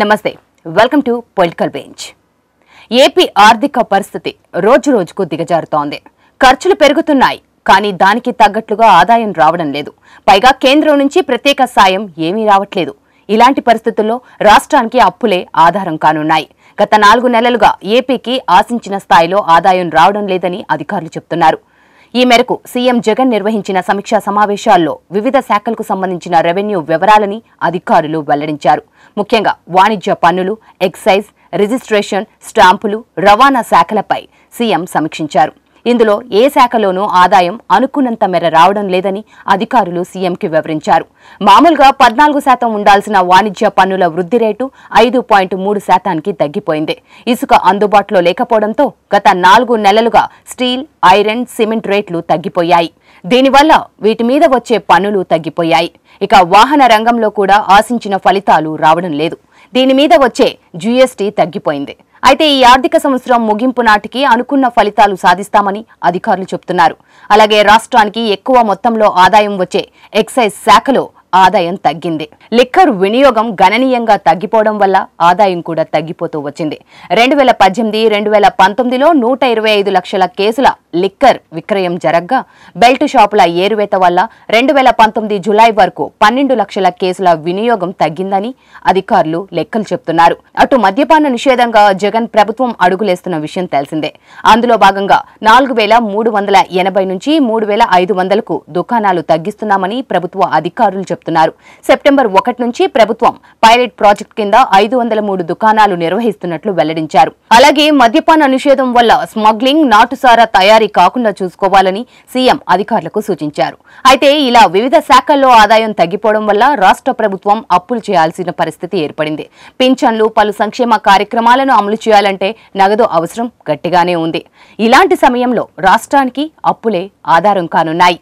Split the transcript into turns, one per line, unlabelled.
నమస్తే welcome to political bench AP ఆర్థిక పరిస్థితి రోజు రోజుకు దిగజారుతోంది ఖర్చులు పెరుగుతున్నాయి కానీ దానికి తగ్గట్లుగా ఆదాయం రావడం లేదు పైగా కేంద్రం నుంచి ప్రత్యేక సాయం ఏమీ రావట్లేదు ఇలాంటి పరిస్థితుల్లో రాష్ట్రానికి అప్పులే ఆధారం కానున్నాయి గత నాలుగు నెలలుగా ఏపీకి ఆశించిన స్థాయిలో ఆదాయం రావడం లేదని అధికారులు చెబుతున్నారు ఈ మేరకు సీఎం జగన్ నిర్వహించిన సమీక్షా సమావేశాల్లో వివిధ శాఖలకు సంబంధించిన రెవెన్యూ వివరాలని అధికారులు వెల్లడించారు ముఖ్యంగా వాణిజ్య పన్నులు ఎక్సైజ్ రిజిస్ట్రేషన్ స్టాంపులు రవాణా శాఖలపై సీఎం సమీక్షించారు ఇందులో ఏ శాఖలోనూ ఆదాయం అనుకున్నంత మేర రావడం లేదని అధికారులు సీఎంకి వివరించారు మామూలుగా పద్నాలుగు శాతం ఉండాల్సిన వాణిజ్య పన్నుల వృద్ధి రేటు ఐదు పాయింట్ మూడు శాతానికి తగ్గిపోయింది ఇసుక అందుబాటులో లేకపోవడంతో గత నాలుగు నెలలుగా స్టీల్ ఐరన్ సిమెంట్ రేట్లు తగ్గిపోయాయి దీనివల్ల వీటి మీద వచ్చే పన్నులు తగ్గిపోయాయి ఇక వాహన రంగంలో కూడా ఆశించిన ఫలితాలు రావడం లేదు దీని మీద వచ్చే జీఎస్టీ తగ్గిపోయింది అయితే ఈ ఆర్థిక సంవత్సరం ముగింపు నాటికి అనుకున్న ఫలితాలు సాధిస్తామని అధికారులు చెబుతున్నారు అలాగే రాష్ట్రానికి ఎక్కువ మొత్తంలో ఆదాయం వచ్చే ఎక్సైజ్ శాఖలో ఆదాయం తగ్గింది లిక్కర్ వినియోగం గణనీయంగా తగ్గిపోవడం వల్ల ఆదాయం కూడా తగ్గిపోతూ వచ్చింది రెండు వేల పద్దెనిమిది రెండు వేల పంతొమ్మిదిలో నూట ఇరవై ఐదు లక్షల కేసుల లిక్కర్ విక్రయం జరగ్గా బెల్ట్ షాపుల ఏరువేత వల్ల రెండు వేల పంతొమ్మిది జులై వరకు పన్నెండు లక్షల కేసుల వినియోగం తగ్గిందని అధికారులు లెక్కలు చెప్తున్నారు అటు మద్యపాన నిషేధంగా జగన్ ప్రభుత్వం అడుగులేస్తున్న విషయం తెలిసిందే అందులో భాగంగా నాలుగు వేల మూడు వందల ఎనభై నుంచి మూడు వేల ఐదు వందలకు దుకాణాలు తగ్గిస్తున్నామని ప్రభుత్వ అధికారులు చెప్తున్నారు సెప్టెంబర్ ఒకటి నుంచి ప్రభుత్వం పైలట్ ప్రాజెక్ట్ కింద ఐదు వందల మూడు దుకాణాలు నిర్వహిస్తున్నట్లు వెల్లడించారు అలాగే మద్యపాన నిషేధం వల్ల స్మగ్లింగ్ నాటుసారా తయారీ కాకుండా చూసుకోవాలని సీఎం అధికారులకు సూచించారు అయితే ఇలా వివిధ శాఖల్లో ఆదాయం తగ్గిపోవడం వల్ల రాష్ట్ర ప్రభుత్వం అప్పులు చేయాల్సిన పరిస్థితి ఏర్పడింది పింఛన్లు పలు సంక్షేమ కార్యక్రమాలను అమలు చేయాలంటే నగదు అవసరం గట్టిగానే ఉంది ఇలాంటి సమయంలో రాష్ట్రానికి అప్పులే ఆధారం కానున్నాయి